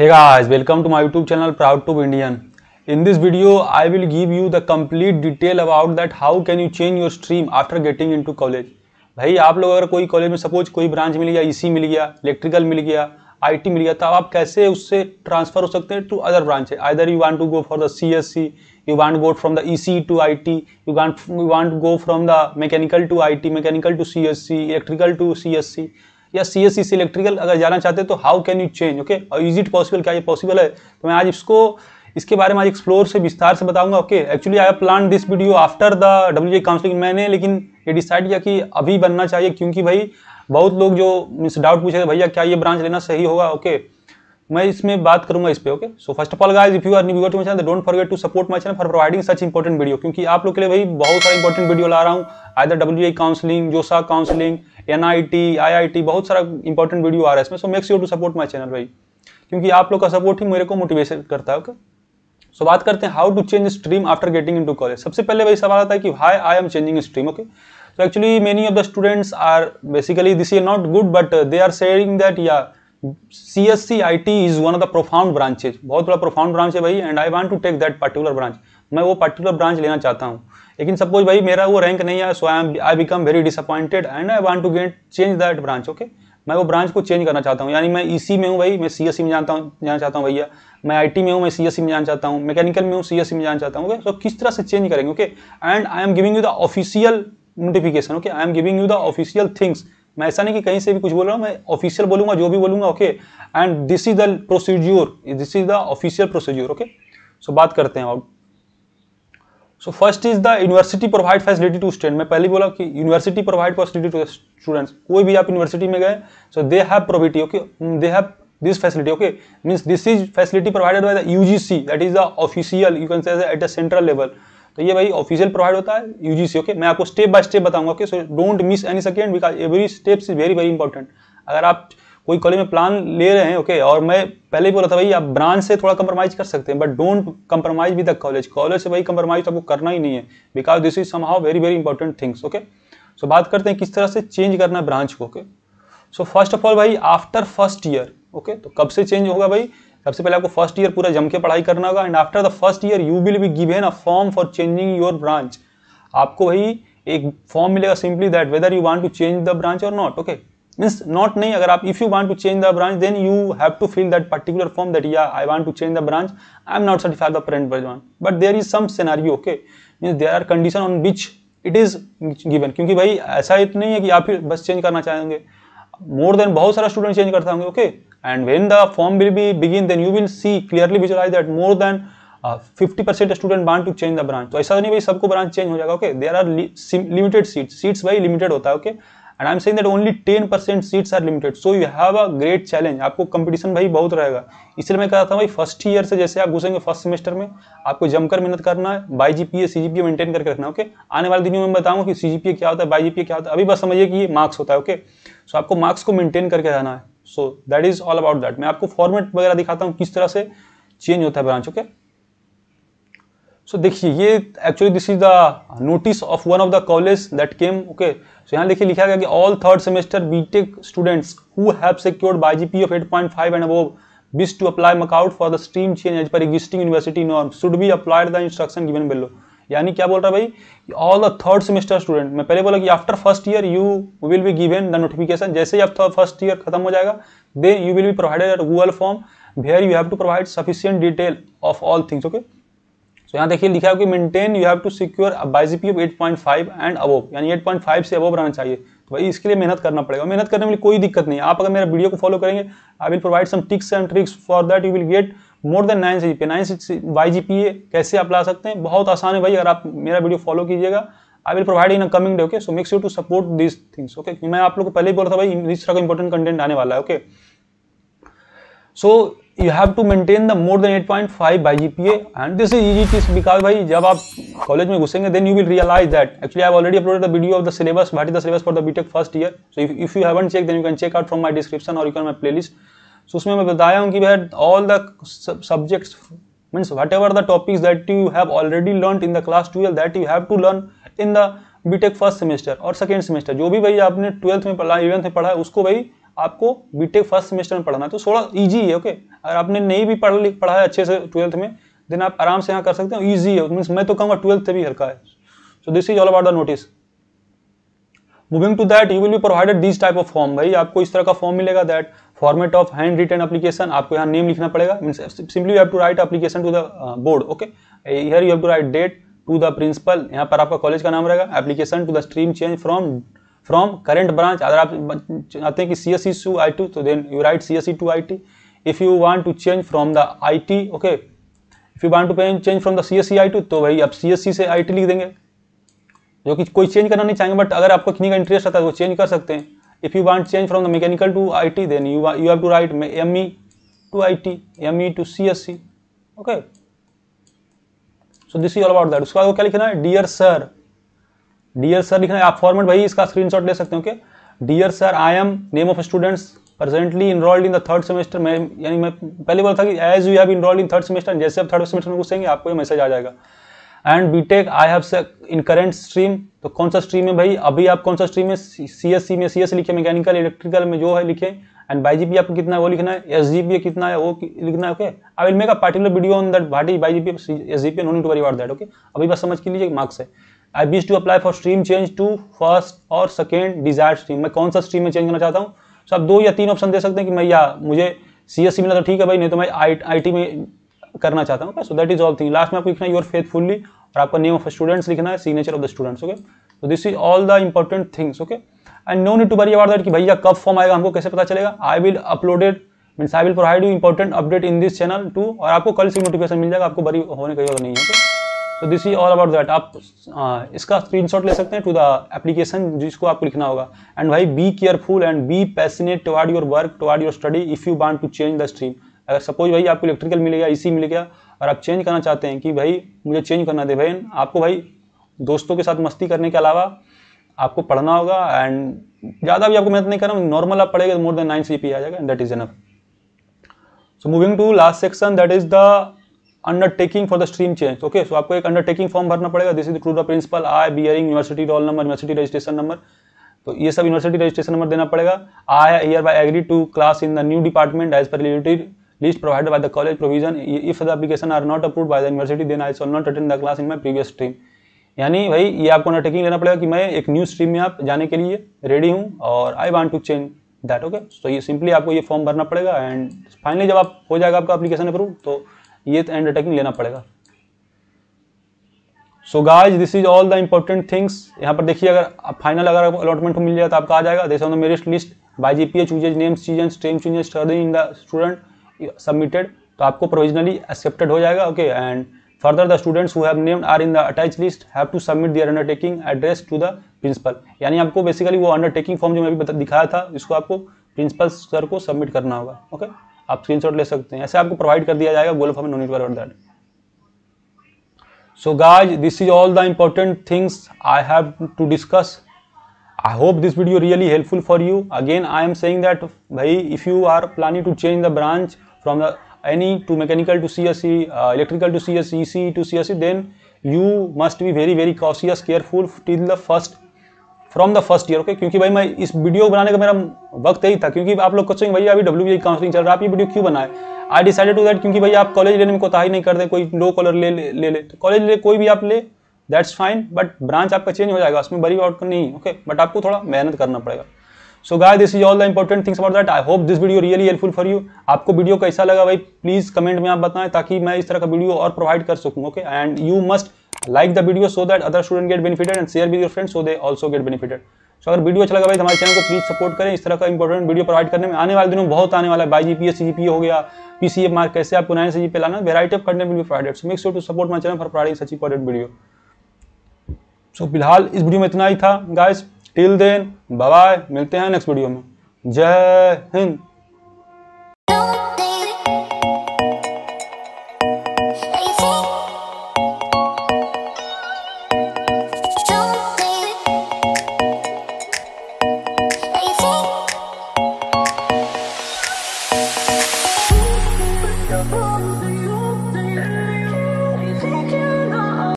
hey guys welcome to my youtube channel proud to indian in this video i will give you the complete detail about that how can you change your stream after getting into college भाई आप लोग अगर कोई college में suppose कोई branch मिल गया EC e मिल गया electrical मिल गया आईटी मिल गया तो आप कैसे उससे ट्रांसफर हो सकते हैं टू अदर ब्रांच है other you want to go for the C S E you want go from the E C to I T you want you want go from the mechanical to I T mechanical to C S E electrical to C S E या C S E electrical अगर जाना चाहते हैं तो how can you change okay और is it possible क्या ये possible है तो मैं आज इसको इसके बारे में आज एक्सप्लोर से विस्तार से बताऊंगा okay actually I plan this video after the W counselling मैंने लेकिन ये डिसाइड किया कि अभी बनना चाहिए क्योंकि भाई बहुत लोग जो मीन्स डाउट पूछे भैया क्या ये ब्रांच लेना सही होगा ओके okay? मैं इसमें बात करूंगा इस पे okay so first of all guys if you are new to my channel don't forget to support my channel for providing such important video क्योंकि आप लोग के लिए भाई बहुत सारा इंपॉर्टेंट वीडियो ला रहा हूँ either W counselling JoSAA counselling N I बहुत सारा इंपॉर्टेंट वीडियो आ रहा है इसमें so make you to support my channel भाई क्योंकि आप लोग का सपोर्ट ही मेरे को मोटिवेशन करता है ओके सो बात करते हैं how to change stream after getting into college सबसे पहले भाई सवाल आता है कि why I am changing stream okay so actually many of the students are basically this is not good but they are sharing that या C S C I T is one of the profound branches बहुत बड़ा profound branch है भाई and I want to take that particular branch मैं वो particular branch लेना चाहता हूँ लेकिन सपोज भाई मेरा वो रैंक नहीं आया so I I become very disappointed and I want to get change that branch okay मैं वो ब्रांच को चेंज करना चाहता हूँ यानी मैं ई e में हूँ भाई मैं सी में जानता हूँ जाना चाहता हूँ भैया मैं आई में हूँ मैं सी में जाना चाहता हूँ मैकेनिकल में हूँ सी में जाना चाहता हूँ ओके सो किस तरह से चेंज करेंगे okay and I am giving you the official notification okay I am giving you the official things मैं ऐसा नहीं कि कहीं से भी कुछ बोल रहा हूँ मैं ऑफिशियल बोलूंगा जो भी बोलूंगा okay and this is the procedure this is the official procedure okay so बात करते हैं अब so first is the university provide facility to student मैं पहले बोला कि university provide facility to students कोई भी आप यूनिवर्सिटी में गए so they have provided okay they have this facility okay means this is facility provided by the UGC that is the official you can say at a central level तो ये भाई official provide होता है UGC okay मैं आपको step by step बताऊंगा okay so don't miss any second because every steps is very very important अगर आप कोई कॉलेज में प्लान ले रहे हैं ओके okay? और मैं पहले ही बोला था भाई आप ब्रांच से थोड़ा कंप्रोमाइज कर सकते हैं but don't compromise with the college college से भाई कंप्रोमाइज आपको करना ही नहीं है because this is somehow very very important things okay so बात करते हैं किस तरह से चेंज करना है ब्रांच को okay so first of all भाई आफ्टर फर्स्ट ईयर ओके तो कब से चेंज होगा भाई सबसे पहले आपको फर्स्ट ईयर पूरा जम के पढ़ाई करना होगा and after the first year you will be given a form for changing your branch आपको भाई एक फॉर्म मिलेगा simply that whether you want to change the branch और नॉट ओके मीन्स नॉट नहीं अगर आप if you want to change the branch then you have to fill that particular form that या I want to change the branch I am not certified the present version but there is some scenario okay means there are condition on which it is given क्योंकि भाई ऐसा इतना नहीं है कि आप फिर बस चेंज करना चाहेंगे मोर देन बहुत सारा स्टूडेंट चेंज करता होंगे okay okay? and when the form will be begin then you will see clearly visualize that more than fifty percent student want to change the branch तो ऐसा नहीं भाई सबको ब्रांच चेंज हो जाएगा okay there are limited seat seats भाई limited होता है okay okay? And I am saying that only 10% seats are limited so you have a great challenge आपको कंपटीशन भाई बहुत रहेगा इसलिए मैं रहा था भाई फर्स्ट ईयर से जैसे आप घुसेंगे फर्स्ट सेमेस्टर में आपको जमकर मेहनत करना है Y G P A C G P maintain करके रखना ओके आने वाले दिनों में बताऊँ कि सी जी पी क्या होता है बाई जी पी क्या होता है अभी बस समझिए कि ये मार्क्स होता है ओके सो so, आपको मार्क्स को मेंटेन करके रहना है so that is all about that मैं आपको फॉर्मेट वगैरह दिखाता हूँ किस तरह से चेंज होता है ब्रांच ओके okay? सो देखिए ये actually this is the notice of one of the college that came okay so यहाँ देखिए लिखा गया कि all third semester B Tech students who have secured Y G P of five and above wish to apply MAKAUT for the stream change as per existing university norm should be applied the instruction given below यानी क्या बोल रहा है भाई all the third semester student मैं पहले बोला कि after first year you will be given the notification जैसे ही आपका फर्स्ट ईयर खत्म हो जाएगा then you will be provided Google form where you have to provide sufficient detail of all things okay so यहाँ देखिए लिखा है कि maintain you have to secure G eight of five and above यानी eight point five से above रहना चाहिए तो भाई इसके लिए मेहनत करना पड़ेगा मेहनत करने में कोई दिक्कत नहीं आप अगर मेरा वीडियो को फॉलो करेंगे I will provide some tips and tricks for that you will get more than nine C G nine Y G P A कैसे आप ला सकते हैं बहुत आसान है भाई अगर आप मेरा वीडियो फॉलो कीजिएगा I will provide in a coming day okay so makes you to support this things okay मैं आप लोग को पहले ही रहा था भाई इस तरह का इंपॉर्टेंट कंटेंट आने वाला है okay okay? So you have to maintain the more than 8.5 point five Y G P and this is easy चीज बिकॉज भाई जब आप कॉलेज में घुसेंगे then you will realize that actually I already upload the video of the syllabus what is the syllabus for the B Tech first year so if you haven't check then you can check out from my description और you can my playlist so उसमें मैं बताया हूँ कि भाई all the subjects means whatever the topics that you have already learn in the class twelve that you have to learn in the B Tech first semester और second semester जो भी भाई आपने ट्वेल्थ में पढ़ा इलेवंथ में पढ़ा है उसको भाई आपको बीटेक फर्स्ट सेमेस्टर में पढ़ना है तो थोड़ा इजी है ओके अगर आपने नहीं भी पढ़ पढ़ा है अच्छे से ट्वेल्थ में देन आप आराम से यहाँ कर सकते हो इजी है मीन्स मैं तो कहूँगा ट्वेल्थ से भी हल्का है so this is all about the notice moving to that you will be provided this type of form भाई आपको इस तरह का फॉर्म मिलेगा that format of handwritten application आपको यहाँ नेम लिखना पड़ेगा mean simply you have to write application to the board okay here you have to write date to the principal यहाँ पर आपका कॉलेज का नाम रहेगा application to the stream change from from current branch अगर आप चाहते हैं कि C S C to I to तो then you write C S C to I T if you want to change from the I T okay if you want to change from the C S C I to तो वही आप सी S सी से I T लिख देंगे जो कि कोई change करना नहीं चाहेंगे बट अगर आपको किन्हीं का इंटरेस्ट आता है तो चेंज कर सकते हैं if you want change from the mechanical to I T then you you have to write M E to I T M E to C S C okay so this is all about that उसके बाद क्या लिखना है dear sir dear sir लिखना है आप format भाई इसका स्क्रीनशॉट ले सकते हो okay dear sir I am name of students presently enrolled in the third semester मैं यानी मैं पहले बोलता कि as you have enrolled in third semester जैसे आप थर्ड सेमेस्टर में घुसेंगे आपको ये मैसेज आ जाएगा and B Tech I have in current stream तो कौन सा स्ट्रीम है भाई अभी आप कौन सा स्ट्रीम है सी एस सी में सी एस लिखे मैकेनिकल इलेक्ट्रिकल में जो है लिखे एंड बाई जी पी आपको कितना है वो लिखना है एस जी पी कितना है वो लिखना है okay I will make a particular video on that भाटी Y G P S G P no need worry about that okay अभी बस समझ के लीजिए मार्क्स है I wish to apply for stream change to first और second desire stream मैं कौन सा स्ट्रीम में चेंज करना चाहता हूँ सो आप दो या तीन ऑप्शन दे सकते हैं कि मैं या मुझे सी एस सी मिला तो ठीक है भाई नहीं तो मैं आई आई टी में करना चाहता हूँ so that is all thing last में आपको लिखना योर फेथफुल्ली और आपका नेम ऑफ स्टूडेंट्स लिखना है signature of the students okay तो this is all the important things okay and no need to worry about that कि भैया कब फॉर्म आएगा हमको कैसे पता चलेगा I will uploaded means I will provide you important update in this channel too और आपको कल से नोटिफिकेशन मिल जाएगा आपको बरी होने का जरूरत नहीं है okay? तो this is all about that आप आ, इसका स्क्रीनशॉट ले सकते हैं टू द एप्लीकेशन जिसको आपको लिखना होगा एंड भाई be careful and be passionate toward your work toward your study if you want to change the stream अगर सपोज भाई आपको इलेक्ट्रिकल मिलेगा इसी मिलेगा और आप चेंज करना चाहते हैं कि भाई मुझे चेंज करना दे भाई आपको भाई दोस्तों के साथ मस्ती करने के अलावा आपको पढ़ना होगा एंड ज़्यादा भी आपको मेहनत नहीं करना नॉर्मल आप पढ़ेगा मोर देन नाइन सी आ जाएगा and that is enough so moving to last section that is the undertaking for the stream change okay so आपको एक अंडरटेकिंग फॉर्म भरना पड़ेगा this is to the principal I bearing university roll number university registration number तो ये सब university registration number देना पड़ेगा I hereby agree to class in the new department as per related list provide by the college provision if the application are not approve by the university then I shall not attend the class in my previous stream यानी भाई ये आपको undertaking लेना पड़ेगा कि मैं एक new stream में आप जाने के लिए रेडी हूँ और I want to change that okay so ये सिंपली आपको ये फॉर्म भरना पड़ेगा एंड फाइनली जब आप हो जाएगा आपका एप्लीकेशन अप्रूव तो ये तो एंड अटैकिंग लेना पड़ेगा so guys this is all the important things यहाँ पर देखिए अगर फाइनल अगर अलॉटमेंट को मिल जाए तो आपका आ जाएगा देश on the merit list Y G P A chooses name season stream chooses study in the student submitted तो आपको प्रोविजनली एक्सेप्टेड हो जाएगा okay and further the students who have named are in the attach list have to submit their undertaking address to the principal यानी आपको basically वो undertaking form जो मैं अभी दिखाया था इसको आपको प्रिंसिपल सर को सबमिट करना होगा ओके okay? आप स्क्रीनशॉट ले सकते हैं ऐसे आपको प्रोवाइड कर दिया जाएगा Google form no need about that so guys this is all the important things i have to discuss i hope this video really helpful for you again i am saying that bhai if you are planning to change the branch from the any to mechanical to csc uh, electrical to csc ec to csc then you must be very very cautious careful till the first from the first year okay क्योंकि भाई मैं इस video बनाने का मेरा वक्त यही था क्योंकि आप लोग सोचेंगे भाई अभी डब्ल्यू काउंसिलिंग चल रहा है आप ये वीडियो क्यों बनाए आई डिसाइडेड टू दैट क्योंकि भाई आप कॉलेज लेने में कोताही नहीं करते कोई लो कॉलर ले ले ले, तो कॉलेज ले कोई भी आप ले दैट्स फाइन बट ब्रांच आपका चेंज हो जाएगा उसमें बड़ी आउट नहीं ओके बट आपको थोड़ा मेहनत करना पड़ेगा so guys this is all the important things about that I hope this video really helpful for you आपको वीडियो कैसा लगा भाई प्लीज़ कमेंट में आप बताएं ताकि मैं इस तरह का वीडियो और प्रोवाइड कर सकूँ okay and you must like the video so that other student get benefited and share with your friends so they also get benefited so अगर वीडियो अच्छा लगा भाई तो हमारे चैनल को प्लीज सपोर्ट करें इस तरह का इंपॉर्टेंट वीडियो प्रोवाइड करने में आने वाले दिनों बहुत आने वाला है बाई जीपीए सीजीपी हो गया पीसीए मार्क कैसे आपको नए सीजी पे लाना variety of content will be provided so make sure to support my channel for providing such important video so फिलहाल इस वीडियो में इतना ही था गाइस टिल देन बाय मिलते हैं नेक्स्ट वीडियो में जय हिंद